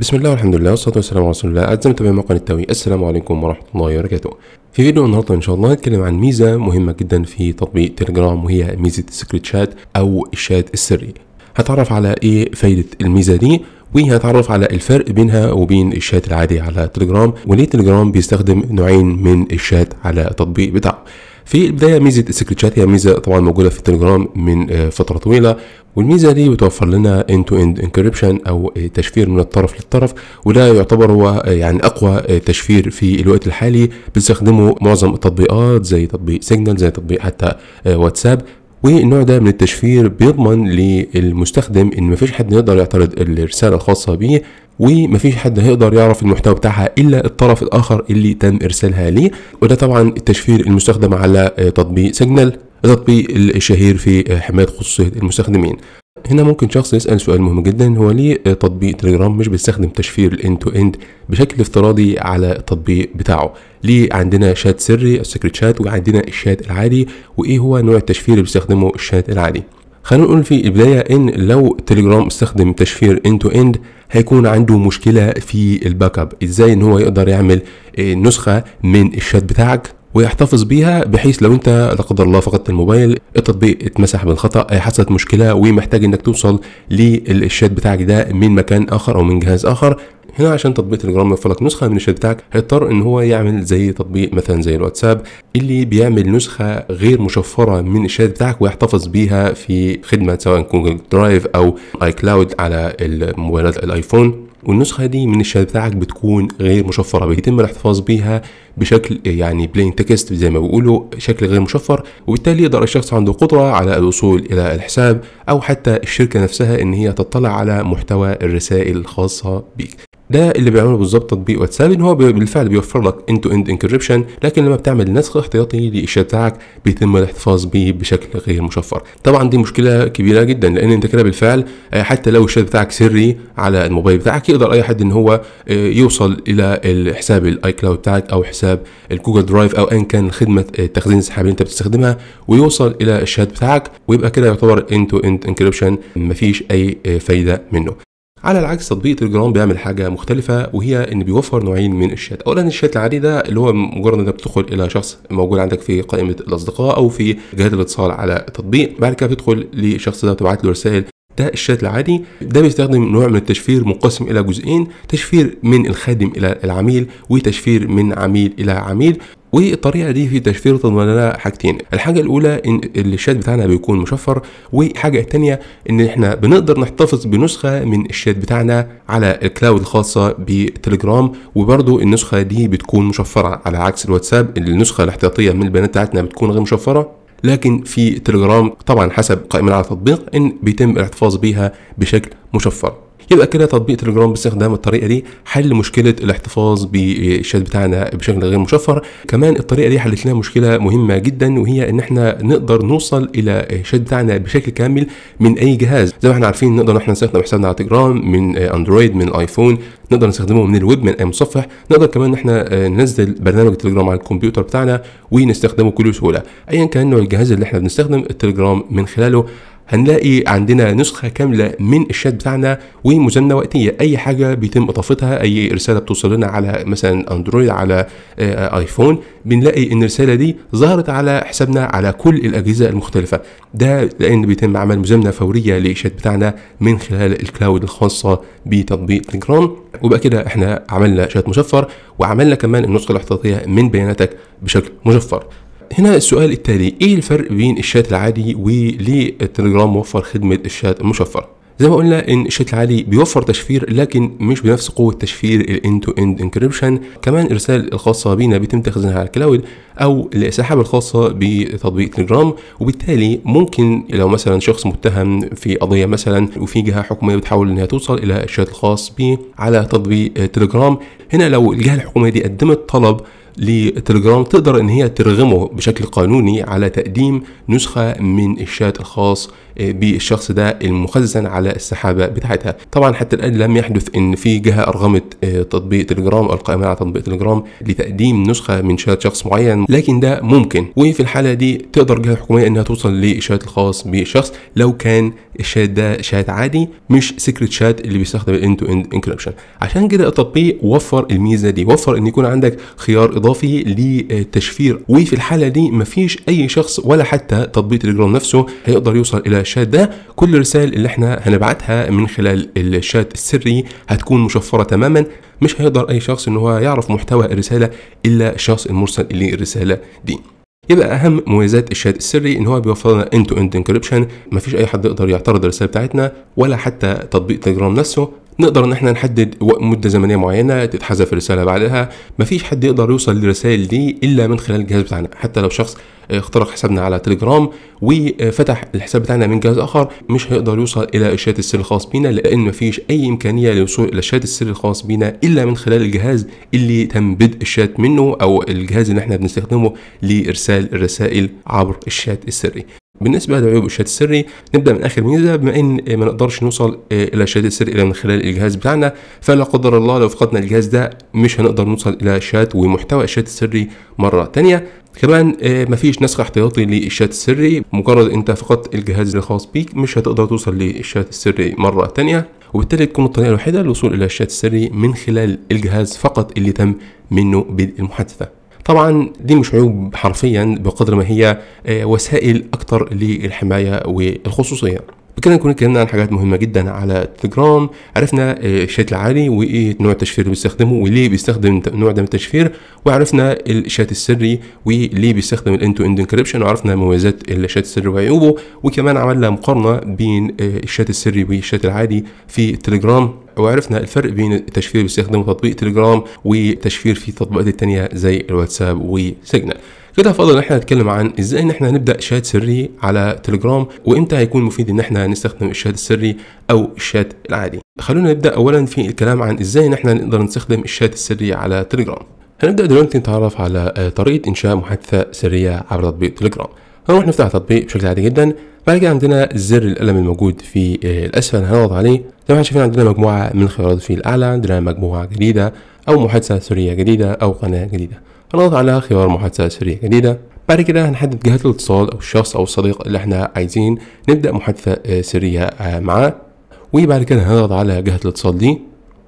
بسم الله والحمد لله والصلاة والسلام على رسول الله أعزائي متابعي موقع التوي السلام عليكم ورحمة الله وبركاته في فيديو النهارده ان شاء الله هنتكلم عن ميزة مهمة جدا في تطبيق تليجرام وهي ميزة السكريت شات أو الشات السري هتعرف على ايه فايدة الميزة دي وهتعرف على الفرق بينها وبين الشات العادي على تليجرام وليه تليجرام بيستخدم نوعين من الشات على التطبيق بتاعه في البدايه ميزه السكريتشات هي ميزه طبعا موجوده في التليجرام من آه، فتره طويله والميزه دي بتوفر لنا ان تو اند انكربشن او آه، تشفير من الطرف للطرف وده يعتبر هو آه، يعني اقوى تشفير في الوقت الحالي بيستخدمه معظم التطبيقات زي تطبيق سيجنال زي تطبيق حتى واتساب والنوع ده من التشفير بيضمن للمستخدم ان مفيش حد يقدر يعترض الرساله الخاصه بيه ومفيش حد هيقدر يعرف المحتوى بتاعها الا الطرف الاخر اللي تم ارسالها ليه وده طبعا التشفير المستخدم على تطبيق سيجنال التطبيق الشهير في حمايه خصوصيه المستخدمين هنا ممكن شخص يسأل سؤال مهم جدا هو ليه تطبيق تليجرام مش بيستخدم تشفير الان تو اند بشكل افتراضي على التطبيق بتاعه ليه عندنا شات سري السكريت شات وعندنا الشات العادي وايه هو نوع التشفير اللي بيستخدمه الشات العادي خلينا نقول في البداية إن لو تليجرام استخدم تشفير اند تو اند هيكون عنده مشكله في الباك اب ازاي ان هو يقدر يعمل آه، نسخه من الشات بتاعك ويحتفظ بيها بحيث لو انت لا قدر الله فقدت الموبايل التطبيق اتمسح بالخطا اي حصلت مشكله ومحتاج انك توصل للشات بتاعك ده من مكان اخر او من جهاز اخر هنا عشان تطبيق تليجرام يوفر لك نسخه من الشات بتاعك هيضطر ان هو يعمل زي تطبيق مثلا زي الواتساب اللي بيعمل نسخه غير مشفره من الشات بتاعك ويحتفظ بيها في خدمه سواء جوجل درايف او اي كلاود على الموبايلات الايفون والنسخه دي من الشهاده بتاعك بتكون غير مشفره بيتم الاحتفاظ بيها بشكل يعني بلين تكست زي ما بيقولوا شكل غير مشفر وبالتالي يقدر الشخص عنده قدره على الوصول الى الحساب او حتى الشركه نفسها ان هي تطلع على محتوى الرسائل الخاصه بيك ده اللي بيعمله بالظبط تطبيق واتساب ان هو بالفعل بيوفر لك ان تو اند انكربشن لكن لما بتعمل نسخ احتياطي للشات بتاعك بيتم الاحتفاظ به بشكل غير مشفر طبعا دي مشكله كبيره جدا لان انت كده بالفعل آه، حتى لو الشات بتاعك سري على الموبايل بتاعك يقدر اي حد ان هو آه، يوصل الى حساب الاي كلاود بتاعك او حساب الجوجل درايف او ان كان خدمه التخزين آه، السحابي اللي انت بتستخدمها ويوصل الى الشات بتاعك ويبقى كده يعتبر ان تو اند انكربشن مفيش اي فايده منه على العكس تطبيق تليجرام بيعمل حاجه مختلفه وهي ان بيوفر نوعين من الشات اولا الشات العادي ده اللي هو مجرد انك بتدخل الى شخص موجود عندك في قائمه الاصدقاء او في جهاز الاتصال على التطبيق بعد كده بتدخل للشخص ده وتبعت له رسائل ده الشات العادي ده بيستخدم نوع من التشفير منقسم الى جزئين تشفير من الخادم الى العميل وتشفير من عميل الى عميل والطريقه دي في تشفير تضمن لنا حاجتين الحاجه الاولى ان الشات بتاعنا بيكون مشفر والحاجه الثانيه ان احنا بنقدر نحتفظ بنسخه من الشات بتاعنا على الكلاود الخاصه بتليجرام وبرده النسخه دي بتكون مشفره على عكس الواتساب النسخه الاحتياطيه من البيانات بتاعتنا بتكون غير مشفره لكن في تليجرام طبعا حسب قائمة على التطبيق ان بيتم الاحتفاظ بيها بشكل مشفر يبقى كده تطبيق تليجرام باستخدام الطريقه دي حل مشكله الاحتفاظ بالشات بتاعنا بشكل غير مشفر كمان الطريقه دي حلت لنا مشكله مهمه جدا وهي ان احنا نقدر نوصل الى الشات بتاعنا بشكل كامل من اي جهاز زي ما احنا عارفين نقدر احنا نستخدم حسابنا على تليجرام من اندرويد من ايفون نقدر نستخدمه من الويب من اي مصفح نقدر كمان ان احنا ننزل برنامج تليجرام على الكمبيوتر بتاعنا ونستخدمه بكل سهوله ايا كان نوع الجهاز اللي احنا بنستخدم التليجرام من خلاله هنلاقي عندنا نسخه كامله من الشات بتاعنا ومزامنه وقتيه اي حاجه بيتم اضافتها اي رساله بتوصل لنا على مثلا اندرويد على آه، ايفون بنلاقي ان الرساله دي ظهرت على حسابنا على كل الاجهزه المختلفه ده لان بيتم عمل مزامنه فوريه للشات بتاعنا من خلال الكلاود الخاصه بتطبيق تليجرام وبقى كده احنا عملنا شات مشفر وعملنا كمان النسخه الاحتياطيه من بياناتك بشكل مشفر هنا السؤال التالي ايه الفرق بين الشات العادي وليه التليجرام وفر خدمه الشات المشفر زي ما قلنا ان الشات العادي بيوفر تشفير لكن مش بنفس قوه تشفير الان تو اند انكريبشن كمان الرسائل الخاصه بينا بيتم تخزينها على الكلاود او السحاب الخاصه بتطبيق تليجرام وبالتالي ممكن لو مثلا شخص متهم في قضيه مثلا وفي جهه حكوميه بتحاول انها توصل الى الشات الخاص به على تطبيق تليجرام هنا لو الجهه الحكوميه دي قدمت طلب لتليجرام تقدر ان هي ترغمه بشكل قانوني على تقديم نسخه من الشات الخاص آه، بالشخص ده المخزن على السحابه بتاعتها طبعا حتى الان لم يحدث ان في جهه ارغمت آه، تطبيق تليجرام او القائمه على تطبيق تليجرام لتقديم نسخه من شات شخص معين لكن ده ممكن وفي الحاله دي تقدر جهه حكوميه انها توصل للشات الخاص بالشخص لو كان الشات ده شات عادي مش سيكريت شات اللي بيستخدم الان تو اند انكريبشن عشان كده التطبيق وفر الميزه دي وفر ان يكون عندك خيار اضافي للتشفير وفي الحاله دي مفيش اي شخص ولا حتى تطبيق تليجرام نفسه هيقدر يوصل الى الشات ده كل الرسائل اللي احنا هنبعتها من خلال الشات السري هتكون مشفره تماما مش هيقدر اي شخص ان هو يعرف محتوى الرساله الا الشخص المرسل اليه الرساله دي يبقى اهم مميزات الشات السري ان هو بيوفر لنا انتو اند انكريبشن مفيش اي حد يقدر يعترض الرساله بتاعتنا ولا حتى تطبيق تليجرام نفسه نقدر ان احنا نحدد مده زمنيه معينه تتحذف الرساله بعدها مفيش حد يقدر يوصل للرسائل دي الا من خلال الجهاز بتاعنا حتى لو شخص اخترق حسابنا على تليجرام وفتح الحساب بتاعنا من جهاز اخر مش هيقدر يوصل الى الشات السري الخاص بينا لان مفيش اي امكانيه للوصول الى الشات السري الخاص بينا الا من خلال الجهاز اللي تم بدء الشات منه او الجهاز اللي احنا بنستخدمه لارسال الرسائل عبر الشات السري بالنسبة لعيوب الشات السري نبدأ من آخر ميزة بما إن ما نقدرش نوصل آه، إلى الشات السري إلا من خلال الجهاز بتاعنا فلا قدر الله لو فقدنا الجهاز ده مش هنقدر نوصل إلى شات ومحتوى الشات السري مرة تانية كمان آه، مفيش نسخ احتياطي للشات السري مجرد انت فقدت الجهاز الخاص بيك مش هتقدر توصل للشات السري مرة تانية وبالتالي تكون الطريقة الوحيدة للوصول إلى الشات السري من خلال الجهاز فقط اللي تم منه بالمحادثة طبعا دي مش عيوب حرفيا بقدر ما هي آه، وسائل اكتر للحمايه والخصوصيه بكده نكون اتكلمنا عن حاجات مهمه جدا على التليجرام عرفنا آه، الشات العالي وايه نوع التشفير اللي بيستخدمه وليه بيستخدم النوع ده من التشفير وعرفنا الشات السري وليه بيستخدم الان تو اند انكريبشن وعرفنا مميزات الشات السري وعيوبه وكمان عملنا مقارنه بين آه، الشات السري والشات العادي في التليجرام وعرفنا الفرق بين التشفير اللي بيستخدمه تطبيق تليجرام والتشفير في التطبيقات التانية زي الواتساب وسيجنال كده فاضل ان احنا نتكلم عن ازاي ان احنا نبدا شات سري على تليجرام وامتى هيكون مفيد ان احنا نستخدم الشات السري او الشات العادي خلونا نبدا اولا في الكلام عن ازاي ان احنا نقدر نستخدم الشات السري على تليجرام هنبدا دلوقتي نتعرف على آه، طريقه انشاء محادثه سريه عبر تطبيق تليجرام هنروح نفتح التطبيق بشكل عادي جدا بعد كده عندنا زر القلم الموجود في آه، الاسفل هنضغط عليه زي ما احنا شايفين عندنا مجموعه من الخيارات في الاعلى عندنا مجموعه جديده أو محادثة سرية جديدة أو قناة جديدة هنضغط على خيار محادثة سرية جديدة بعد كده هنحدد جهه الاتصال أو الشخص أو الصديق اللي احنا عايزين نبدأ محادثة آه، سرية آه، معاه وبعد كده هنضغط على جهة الاتصال دي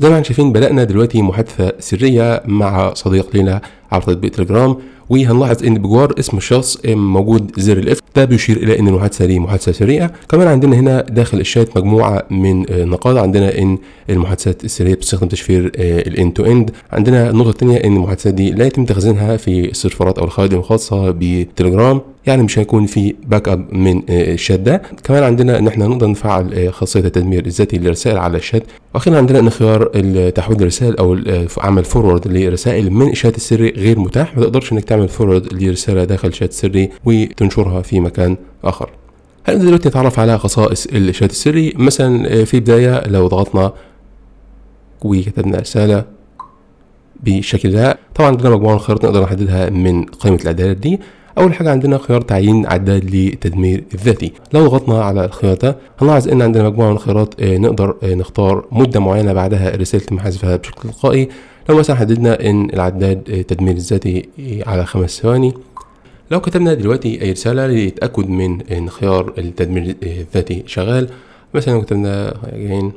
زي ما احنا شايفين بدأنا دلوقتي محادثة سرية مع صديق لينا على تطبيق تليجرام وهنلاحظ ان بجوار اسم الشخص موجود زر الاف ده بيشير الى ان المحادثه دي محادثه سريعه كمان عندنا هنا داخل الشات مجموعه من آه، نقاط عندنا ان المحادثات السريه بتستخدم تشفير الان تو اند عندنا النقطه الثانيه ان المحادثات دي لا يتم تخزينها في السيرفرات او الخوادم الخاصه بتليجرام يعني مش هيكون في باك اب من آه، الشات ده كمان عندنا ان احنا نقدر نفعل آه، خاصيه التدمير الذاتي للرسائل على الشات واخيرا عندنا ان خيار تحويل الرسائل او عمل فورورد لرسائل من الشات السري غير متاح ما تقدرش انك تعمل فورورد لرساله داخل شات سري وتنشرها في مكان اخر هنبدا دلوقتي نتعرف على خصائص الشات السري مثلا آه، في بدايه لو ضغطنا وكتبنا رساله بالشكل ده طبعا عندنا مجموعه من الخيارات نقدر نحددها من قائمه الاعدادات دي اول حاجه عندنا خيار تعيين عداد للتدمير الذاتي لو ضغطنا على الخيار ده هنلاحظ ان عندنا مجموعه من الخيارات آه، نقدر آه، نختار مده معينه بعدها الرساله تم حذفها بشكل تلقائي لو مثلا حددنا ان العداد التدمير آه، الذاتي آه، على خمس ثواني لو كتبنا دلوقتي اي رسالة للتأكد من ان خيار التدمير الذاتي شغال مثلا لو كتبنا جايين يعني،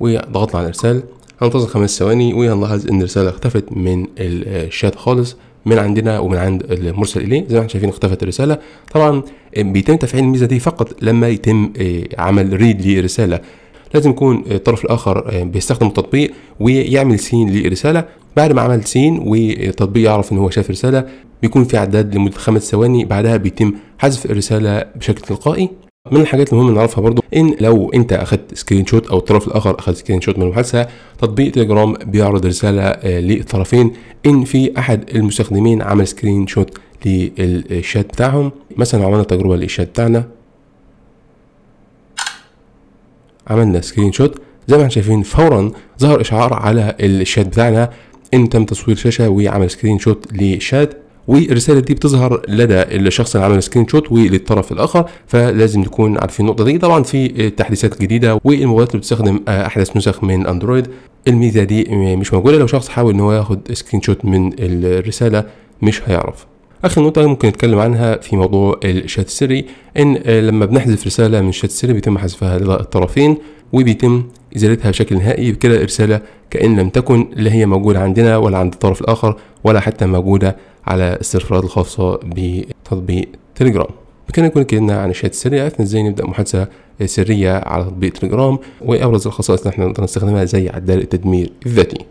وضغطنا على ارسال هننتظر خمس ثواني وهنلاحظ ان الرسالة اختفت من آه، الشات خالص من عندنا ومن عند المرسل اليه زي ما احنا شايفين اختفت الرساله طبعا بيتم تفعيل الميزه دي فقط لما يتم عمل ريد للرساله لازم يكون الطرف الاخر آه، بيستخدم التطبيق ويعمل سين للرساله بعد ما عمل سين والتطبيق يعرف ان هو شاف رساله بيكون في اعداد لمده خمس ثواني بعدها بيتم حذف الرساله بشكل تلقائي من الحاجات المهمه نعرفها برضو ان لو انت اخذت سكرين شوت او الطرف الاخر اخذ سكرين شوت من المحادثه تطبيق تليجرام بيعرض رساله آه، للطرفين ان في احد المستخدمين عمل سكرين شوت للشات بتاعهم مثلا لو عملنا تجربه للشات بتاعنا عملنا سكرين شوت زي ما احنا شايفين فورا ظهر اشعار على الشات بتاعنا ان تم تصوير شاشه وعمل سكرين شوت للشات والرساله دي بتظهر لدى الشخص اللي عمل سكرين شوت وللطرف الاخر فلازم نكون عارفين النقطه دي طبعا في التحديثات الجديده والموبايلات اللي بتستخدم آه، احدث نسخ من اندرويد الميزه دي آه، مش موجوده لو شخص حاول ان هو ياخد سكرين شوت من الرساله مش هيعرف اخر نقطه ممكن نتكلم عنها في موضوع الشات السري ان آه، لما بنحذف رساله من الشات السري بيتم حذفها لدى الطرفين وبيتم ازالتها بشكل نهائي بكده الرساله كان لم تكن اللي هي موجوده عندنا ولا عند الطرف الاخر ولا حتى موجوده على السيرفرات الخاصه بتطبيق تليجرام بكده نكون اتكلمنا عن الشات السري عرفنا ازاي نبدا محادثه سريه على تطبيق تليجرام وابرز الخصائص اللي احنا نقدر نستخدمها زي عداد التدمير الذاتي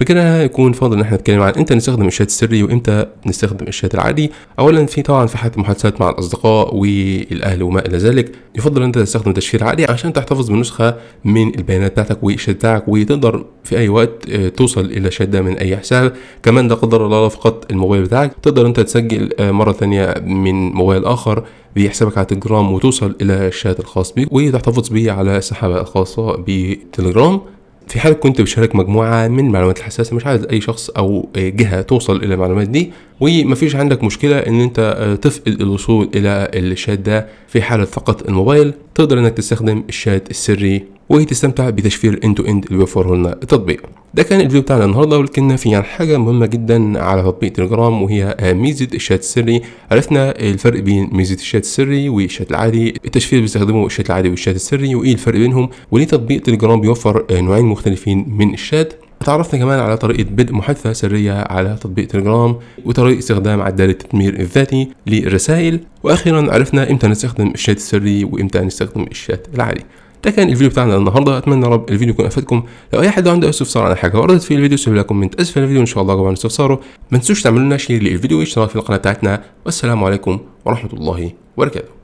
بكده هيكون فاضل ان احنا نتكلم عن امتى نستخدم الشات السري وامتى نستخدم الشات العادي اولا في طبعا في حاله المحادثات مع الاصدقاء والاهل وما الى ذلك يفضل ان انت تستخدم تشفير عادي عشان تحتفظ بنسخه من البيانات بتاعتك والشات بتاعك وتقدر في اي وقت آه، توصل الى الشات ده من اي حساب كمان ده قدر الله لو فقدت الموبايل بتاعك تقدر انت تسجل آه، مره ثانيه من موبايل اخر بحسابك على تليجرام وتوصل الى الشات الخاص بيك وتحتفظ بيه على السحابه الخاصه بتليجرام في حال كنت بشارك مجموعة من المعلومات الحساسة مش عايز أي شخص أو جهة توصل إلى المعلومات دي ومفيش عندك مشكلة ان انت آه، تفقد الوصول الى الشات ده في حالة فقط الموبايل تقدر انك تستخدم الشات السري وتستمتع بتشفير اند تو اند اللي بيوفره لنا التطبيق ده كان الفيديو بتاعنا النهارده ولكن فيه عن يعني حاجه مهمه جدا على تطبيق تليجرام وهي آه، ميزه الشات السري عرفنا الفرق بين ميزه الشات السري والشات العادي التشفير اللي بيستخدمه الشات العادي والشات السري وايه الفرق بينهم وليه تطبيق تليجرام بيوفر آه، نوعين مختلفين من الشات تعرفنا كمان على طريقة بدء محادثة سرية على تطبيق تليجرام وطريقة استخدام عدالة التدمير الذاتي للرسائل وأخيرا عرفنا إمتى نستخدم الشات السري وإمتى نستخدم الشات العادي ده كان الفيديو بتاعنا النهارده اتمنى يا رب الفيديو يكون افادكم لو اي حد عنده استفسار عن حاجه وردت في الفيديو سيب لكم من اسفل الفيديو ان شاء الله جاوب استفساره ما تنسوش تعملوا لنا شير للفيديو واشتراك في القناه بتاعتنا والسلام عليكم ورحمه الله وبركاته